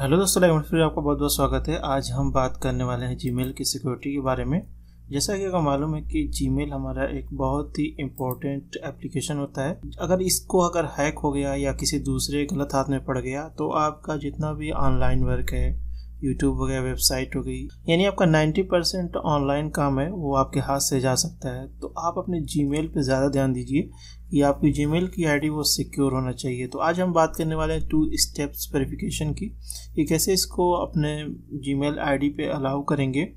hello दोस्तों live फिर आपका बहुत बहुत स्वागत है आज हम बात करने वाले हैं जी की सिक्योरिटी के बारे में जैसा कि आपको मालूम है कि जी हमारा एक बहुत ही इम्पोर्टेंट एप्लीकेशन होता है अगर इसको अगर हैक हो गया या किसी दूसरे गलत हाथ में पड़ गया तो आपका जितना भी ऑनलाइन वर्क है यूट्यूब वगैरह वेबसाइट हो गई यानी आपका 90 परसेंट ऑनलाइन काम है वो आपके हाथ से जा सकता है तो आप अपने जी मेल ज़्यादा ध्यान दीजिए कि आपकी जी की आई वो सिक्योर होना चाहिए तो आज हम बात करने वाले हैं टू स्टेप्स वेरिफिकेशन की कि कैसे इसको अपने जी मेल पे अलाउ करेंगे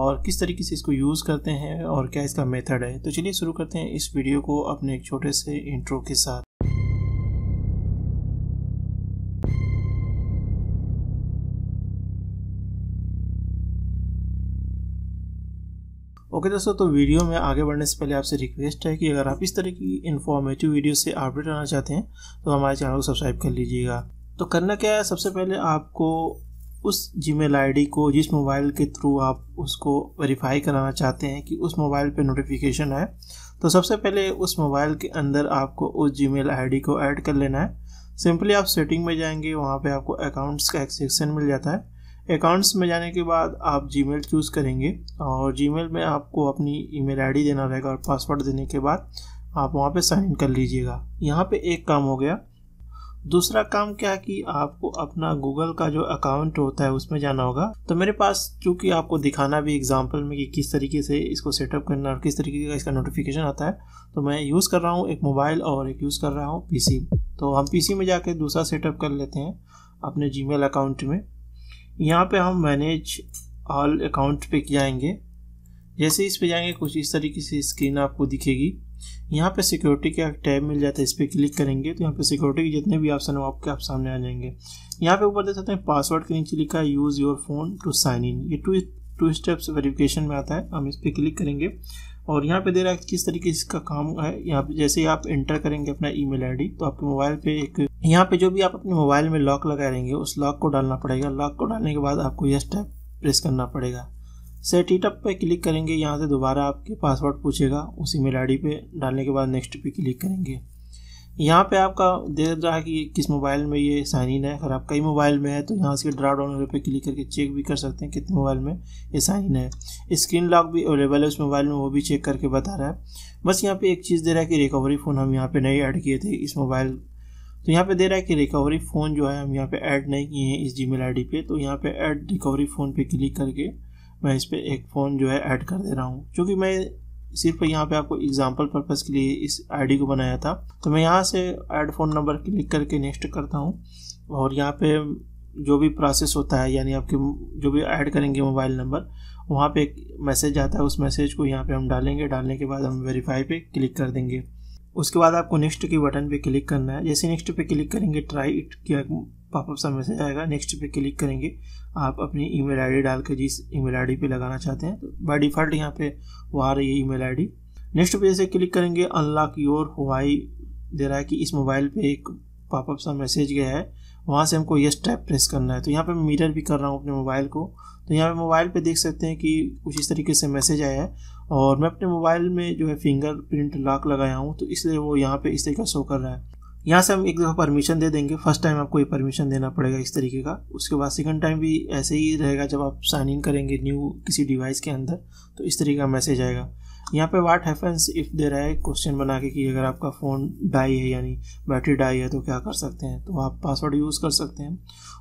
और किस तरीके से इसको यूज़ करते हैं और क्या इसका मेथड है तो चलिए शुरू करते हैं इस वीडियो को अपने एक छोटे से इंट्रो के साथ ओके दोस्तों तो वीडियो में आगे बढ़ने से पहले आपसे रिक्वेस्ट है कि अगर आप इस तरह की इन्फॉर्मेटिव वीडियो से अपडेट आना चाहते हैं तो हमारे चैनल को सब्सक्राइब कर लीजिएगा तो करना क्या है सबसे पहले आपको उस जी मेल को जिस मोबाइल के थ्रू आप उसको वेरीफाई कराना चाहते हैं कि उस मोबाइल पर नोटिफिकेशन आए तो सबसे पहले उस मोबाइल के अंदर आपको उस जी मेल को ऐड कर लेना है सिंपली आप सेटिंग में जाएंगे वहाँ पे आपको अकाउंट्स का एक सेक्शन मिल जाता है अकाउंट्स में जाने के बाद आप जी मेल चूज़ करेंगे और जी मेल में आपको अपनी ई मेल आई डी देना रहेगा और पासवर्ड देने के बाद आप वहाँ पे साइन इन कर लीजिएगा यहाँ पे एक काम हो गया दूसरा काम क्या कि आपको अपना गूगल का जो अकाउंट होता है उसमें जाना होगा तो मेरे पास चूंकि आपको दिखाना भी एग्जाम्पल में कि किस तरीके से इसको सेटअप करना और किस तरीके का इसका नोटिफिकेशन आता है तो मैं यूज़ कर रहा हूँ एक मोबाइल और एक यूज़ कर रहा हूँ पीसी तो हम पीसी में जाके दूसरा सेटअप कर लेते हैं अपने जी अकाउंट में यहाँ पे हम मैनेज ऑल अकाउंट पे जाएंगे जैसे इस पे जाएंगे कुछ इस तरीके से स्क्रीन आपको दिखेगी यहाँ पे सिक्योरिटी का टैब मिल जाता है इस पर क्लिक करेंगे तो यहाँ पे सिक्योरिटी के जितने भी ऑप्शन हो आपके आप सामने आ जाएंगे यहाँ पे ऊपर देख सकते हैं पासवर्ड के नीचे लिखा है use your phone to sign in ये टू टू स्टेप्स वेरिफिकेशन में आता है हम इस पर क्लिक करेंगे और यहाँ पे दे रहा है किस तरीके से इसका काम है यहाँ पे जैसे आप इंटर करेंगे अपना ईमेल आईडी तो आपके मोबाइल पे एक यहाँ पे जो भी आप अपने मोबाइल में लॉक लगा लेंगे उस लॉक को डालना पड़ेगा लॉक को डालने के बाद आपको यह टैप प्रेस करना पड़ेगा सेट इट अप पे क्लिक करेंगे यहाँ से दोबारा आपके पासवर्ड पूछेगा उस ईमेल डी पे डालने के बाद नेक्स्ट पे क्लिक करेंगे यहाँ पे आपका दे रहा है कि किस मोबाइल में ये साइन इन है अगर आप कई मोबाइल में है तो यहाँ से ड्रॉप डाउन पे क्लिक करके चेक भी कर सकते हैं कितने मोबाइल में ये साइन इन है स्क्रीन लॉक भी अवेलेबल है उस मोबाइल में वो भी चेक करके बता रहा है बस यहाँ पे एक चीज़ दे रहा है कि रिकवरी फ़ोन हम यहाँ पे नहीं ऐड किए थे इस मोबाइल तो यहाँ पे दे रहा है कि रिकवरी फ़ोन जो है हम यहाँ पे ऐड नहीं किए हैं इस आई डी पर तो यहाँ पे ऐड रिकवरी फ़ोन पे क्लिक करके मैं इस पर एक फ़ोन जो है ऐड कर दे रहा हूँ क्योंकि मैं सिर्फ यहाँ पे आपको एग्जाम्पल पर्पज़ के लिए इस आईडी को बनाया था तो मैं यहाँ से एड फ़ोन नंबर क्लिक करके नेक्स्ट करता हूँ और यहाँ पे जो भी प्रोसेस होता है यानी आपके जो भी ऐड करेंगे मोबाइल नंबर वहाँ पे एक मैसेज आता है उस मैसेज को यहाँ पे हम डालेंगे डालने के बाद हम वेरीफाई पे क्लिक कर देंगे उसके बाद आपको नेक्स्ट के बटन पे क्लिक करना है जैसे नेक्स्ट पे क्लिक करेंगे ट्राई इट किया पॉपअप सा मैसेज आएगा नेक्स्ट पे क्लिक करेंगे आप अपनी ईमेल आईडी डाल के जिस ईमेल आईडी पे लगाना चाहते हैं तो बाय डिफ़ॉल्ट यहाँ पे वो आ रही है ईमेल आईडी नेक्स्ट पे जैसे क्लिक करेंगे अनलॉक योर वाई दे रहा है कि इस मोबाइल पे एक पॉपअप सा मैसेज गया है वहाँ से हमको यस टैप प्रेस करना है तो यहाँ पे मैं मीटर भी कर रहा हूँ अपने मोबाइल को तो यहाँ पे मोबाइल पे देख सकते हैं कि कुछ इस तरीके से मैसेज आया है और मैं अपने मोबाइल में जो है फिंगर प्रिंट लॉक लगाया हूँ तो इसलिए वो यहाँ पे इस तरीका शो कर रहा है यहाँ से हम एक दफ़ा परमिशन दे देंगे फर्स्ट टाइम आपको ये परमिशन देना पड़ेगा इस तरीके का उसके बाद सेकंड टाइम भी ऐसे ही रहेगा जब आप साइन इन करेंगे न्यू किसी डिवाइस के अंदर तो इस तरीके का मैसेज आएगा यहाँ पे वाट हैफेंस इफ़ दे रहा है क्वेश्चन बना के कि अगर आपका फ़ोन डाई है यानी बैटरी डाई है तो क्या कर सकते हैं तो आप पासवर्ड यूज़ कर सकते हैं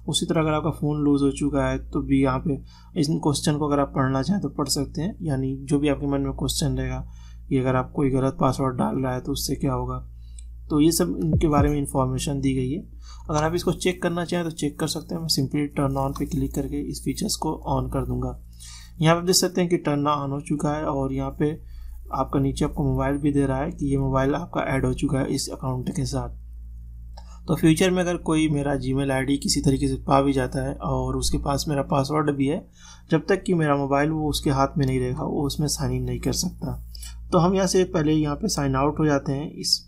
उसी तरह अगर आपका फ़ोन लूज़ हो चुका है तो भी यहाँ पे इस क्वेश्चन को अगर आप पढ़ना चाहें तो पढ़ सकते हैं यानी जो भी आपके मन में क्वेश्चन रहेगा कि अगर आप कोई गलत पासवर्ड डाल रहा है तो उससे क्या होगा तो ये सब इनके बारे में इन्फॉर्मेशन दी गई है अगर आप इसको चेक करना चाहें तो चेक कर सकते हैं मैं सिंपली टर्न ऑन पे क्लिक करके इस फीचर्स को ऑन कर दूंगा यहाँ पे देख सकते हैं कि टर्न ऑन हो चुका है और यहाँ पे आपका नीचे आपको मोबाइल भी दे रहा है कि ये मोबाइल आपका ऐड हो चुका है इस अकाउंट के साथ तो फ्यूचर में अगर कोई मेरा जी मेल किसी तरीके से पा भी जाता है और उसके पास मेरा पासवर्ड भी है जब तक कि मेरा मोबाइल वो उसके हाथ में नहीं रहेगा वो उसमें साइन इन नहीं कर सकता तो हम यहाँ से पहले यहाँ पे साइन आउट हो जाते हैं इस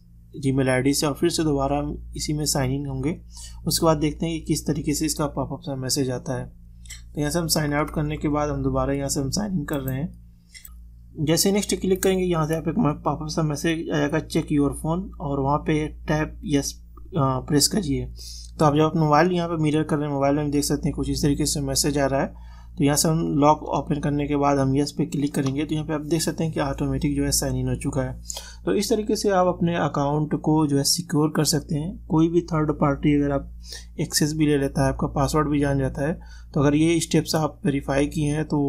जी मेल आई से और फिर से दोबारा हम इसी में साइन इन होंगे उसके बाद देखते हैं कि किस तरीके से इसका पॉपअप सा मैसेज आता है तो यहाँ से हम साइन आउट करने के बाद हम दोबारा यहाँ से हम साइन इन कर रहे हैं जैसे नेक्स्ट क्लिक करेंगे यहाँ से आप एक पॉपअप सा मैसेज आएगा चेक योर फ़ोन और वहाँ पे टैप यस प्रेस करिए तो आप जब अपना मोबाइल यहाँ पे मिरर कर रहे हैं मोबाइल में देख सकते हैं कुछ इस तरीके से मैसेज आ रहा है तो यहाँ से हम लॉक ओपन करने के बाद हम यस पे क्लिक करेंगे तो यहाँ पे आप देख सकते हैं कि ऑटोमेटिक जो है साइन इन हो चुका है तो इस तरीके से आप अपने अकाउंट को जो है सिक्योर कर सकते हैं कोई भी थर्ड पार्टी अगर आप एक्सेस भी ले लेता है आपका पासवर्ड भी जान जाता है तो अगर ये स्टेप्स आप वेरीफाई किए हैं तो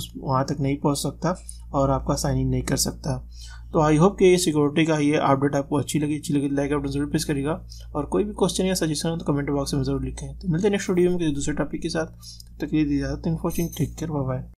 उस वहाँ तक नहीं पहुँच सकता और आपका साइन इन नहीं कर सकता तो आई होप कि ये सिक्योरिटी का ये अपडेट आपको अच्छी लगी अच्छी लगी लाइक तो अपडेट जरूर प्रेस करेगा और कोई भी क्वेश्चन या सजेशन हो तो कमेंट बॉक्स में जरूर लिखें तो मिलते हैं नेक्स्ट वीडियो में किसी दूसरे टॉपिक के साथ तक तो thank for watching take care bye